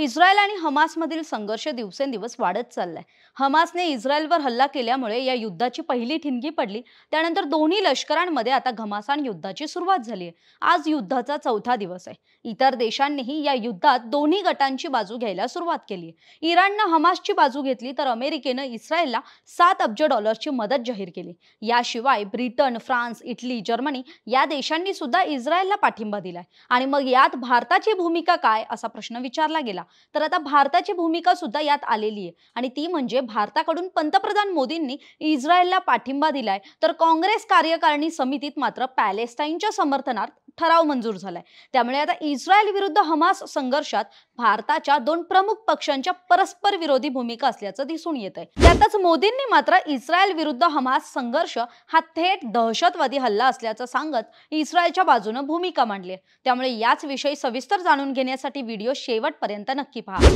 Israel आणि हमासमधील संघर्ष दिवसेंदिवस वाढत चाललाय हमासने इस्रायलवर हल्ला केल्यामुळे या युद्धाची पहिली ठिणगी पडली त्यानंतर दोन्ही लष्करांमध्ये आता घमासान युद्धाची सुरुवात झाली आहे आज युद्धाचा चौथा दिवस आहे इतर देशांनीही या युद्धात दोन्ही गटांची बाजू घ्यायला सुरुवात केली आहे इराणनं हमासची बाजू घेतली तर अमेरिकेनं इस्रायलला सात अब्ज डॉलरची मदत जाहीर केली याशिवाय ब्रिटन फ्रान्स इटली जर्मनी या देशांनी सुद्धा इस्रायलला पाठिंबा दिलाय आणि मग यात भारताची भूमिका काय असा प्रश्न विचारला गेला तर आता भारताची भूमिका सुद्धा यात आलेली आहे आणि ती म्हणजे भारताकडून पंतप्रधान मोदींनी इस्रायलला पाठिंबा दिलाय तर काँग्रेस कार्यकारिणी समितीत मात्र पॅलेस्टाईनच्या समर्थनार्थ ठराव मंजूर झालाय त्यामुळे आता इस्रायल विरुद्ध हमास संघर्षात भारताच्या दोन प्रमुख पक्षांच्या परस्पर विरोधी भूमिका असल्याचं दिसून येत आहे त्यातच मोदींनी मात्र इस्रायल विरुद्ध हमास संघर्ष हा थेट दहशतवादी हल्ला असल्याचं सांगत इस्रायलच्या बाजूनं भूमिका मांडली त्यामुळे याच विषयी सविस्तर जाणून घेण्यासाठी व्हिडिओ शेवटपर्यंत नक्की पहा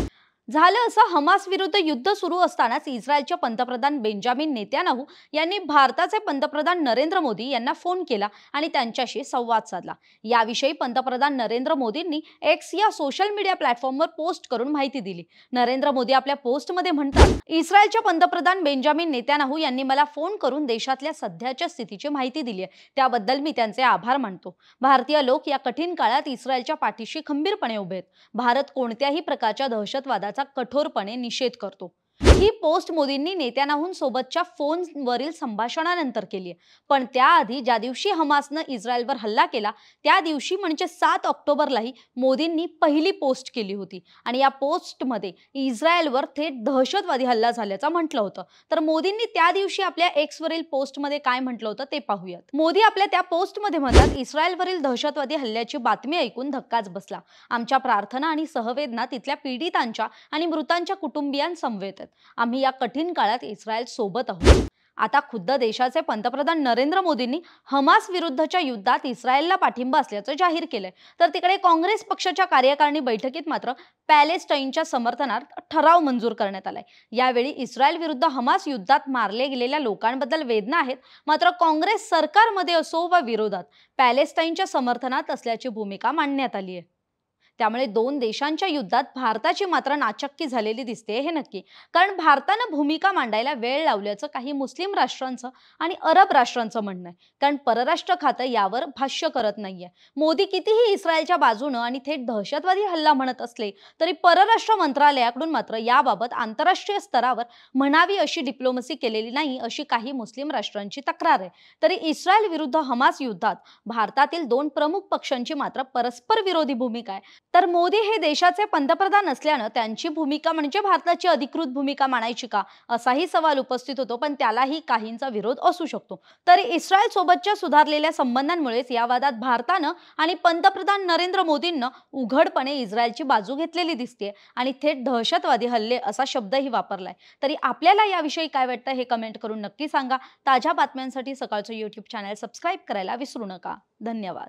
झालं असं हमास विरुद्ध युद्ध सुरू असतानाच इस्रायलचे पंतप्रधान बेंजामिन नेत्यानाहू यांनी भारताचे पंतप्रधान नरेंद्र मोदी यांना फोन केला आणि त्यांच्याशी संवाद साधला याविषयी पंतप्रधान नरेंद्र मोदींनी एक्स या सोशल मीडिया प्लॅटफॉर्मवर पोस्ट करून माहिती दिली नरेंद्र मोदी आपल्या पोस्टमध्ये म्हणतात इस्रायलच्या पंतप्रधान बेंजामिन नेत्यानाहू यांनी मला फोन करून देशातल्या सध्याच्या स्थितीची माहिती दिली आहे त्याबद्दल मी त्यांचे आभार मानतो भारतीय लोक या कठीण काळात इस्रायलच्या पाठीशी खंबीरपणे उभे आहेत भारत कोणत्याही प्रकारच्या दहशतवादात त्याचा कठोरपणे निषेध करतो ही पोस्ट मोदींनी नेत्यानाहून सोबतच्या फोनवरील संभाषणानंतर केली आहे पण त्याआधी ज्या दिवशी हमासनं इस्रायलवर हल्ला केला त्या दिवशी म्हणजे सात ऑक्टोबरलाही मोदींनी पहिली पोस्ट केली होती आणि या पोस्टमध्ये इस्रायलवर थेट दहशतवादी हल्ला झाल्याचं म्हटलं होतं तर मोदींनी त्या दिवशी आपल्या एक्सवरील पोस्टमध्ये काय म्हटलं होतं ते पाहूयात मोदी आपल्या त्या पोस्टमध्ये म्हणतात इस्रायलवरील दहशतवादी हल्ल्याची बातमी ऐकून धक्काच बसला आमच्या प्रार्थना आणि सहवेदना तिथल्या पीडितांच्या आणि मृतांच्या कुटुंबियांसमवेत आम्ही या कठीण काळात इस्रायल सोबत आहोत आता खुद्द देशाचे पंतप्रधान नरेंद्र मोदींनी हमास विरुद्धच्या युद्धात इस्रायलला पाठिंबा असल्याचं जाहीर केलंय तर तिकडे काँग्रेस पक्षाच्या कार्यकारिणी बैठकीत मात्र पॅलेस्टाईनच्या समर्थनार्थ ठराव मंजूर करण्यात आलाय यावेळी इस्रायल विरुद्ध हमास युद्धात मारले गेलेल्या लोकांबद्दल वेदना आहेत मात्र काँग्रेस सरकारमध्ये असो वा विरोधात पॅलेस्टाईनच्या समर्थनात असल्याची भूमिका मांडण्यात आली आहे त्यामुळे दोन देशांच्या युद्धात भारताची मात्र नाचक्की झालेली दिसते हे नक्की कारण भारतानं भूमिका मांडायला वेळ लावल्याचं काही मुस्लिम राष्ट्रांचं आणि अरब राष्ट्रांचं म्हणणं आहे कारण परराष्ट्र खातं यावर भाष्य करत नाहीये मोदी कितीही इस्रायलच्या बाजूनं आणि थेट दहशतवादी हल्ला म्हणत असले तरी परराष्ट्र मंत्रालयाकडून मात्र याबाबत आंतरराष्ट्रीय स्तरावर म्हणावी अशी डिप्लोमसी केलेली नाही अशी काही मुस्लिम राष्ट्रांची तक्रार आहे तरी इस्रायल विरुद्ध हमास युद्धात भारतातील दोन प्रमुख पक्षांची मात्र परस्पर विरोधी भूमिका आहे तर मोदी हे देशाचे पंतप्रधान असल्यानं त्यांची भूमिका म्हणजे भारताची अधिकृत भूमिका मानायची का असाही सवाल उपस्थित होतो पण त्यालाही काहींचा विरोध असू शकतो तर इस्रायल सोबतच्या सुधारलेल्या संबंधांमुळेच या वादात भारतानं आणि पंतप्रधान नरेंद्र मोदींना उघडपणे इस्रायलची बाजू घेतलेली दिसते आणि थेट दहशतवादी हल्ले असा शब्दही वापरलाय तरी आपल्याला याविषयी काय वाटतं हे कमेंट करून नक्की सांगा ताज्या बातम्यांसाठी सकाळचं युट्यूब चॅनल सबस्क्राईब करायला विसरू नका धन्यवाद